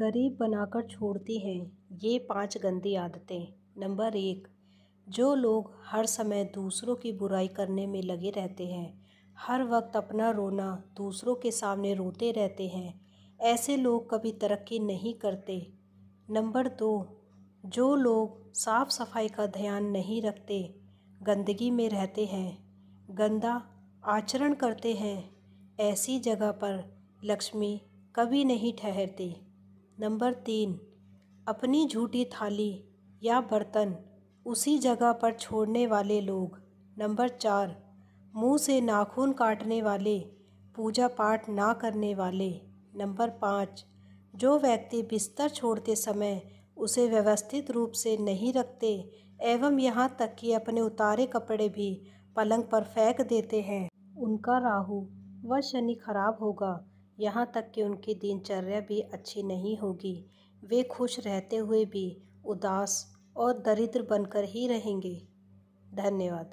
गरीब बनाकर छोड़ती हैं ये पांच गंदी आदतें नंबर एक जो लोग हर समय दूसरों की बुराई करने में लगे रहते हैं हर वक्त अपना रोना दूसरों के सामने रोते रहते हैं ऐसे लोग कभी तरक्की नहीं करते नंबर दो जो लोग साफ सफाई का ध्यान नहीं रखते गंदगी में रहते हैं गंदा आचरण करते हैं ऐसी जगह पर लक्ष्मी कभी नहीं ठहरती नंबर तीन अपनी झूठी थाली या बर्तन उसी जगह पर छोड़ने वाले लोग नंबर चार मुंह से नाखून काटने वाले पूजा पाठ ना करने वाले नंबर पाँच जो व्यक्ति बिस्तर छोड़ते समय उसे व्यवस्थित रूप से नहीं रखते एवं यहाँ तक कि अपने उतारे कपड़े भी पलंग पर फेंक देते हैं उनका राहु व शनि खराब होगा यहाँ तक कि उनकी दिनचर्या भी अच्छी नहीं होगी वे खुश रहते हुए भी उदास और दरिद्र बनकर ही रहेंगे धन्यवाद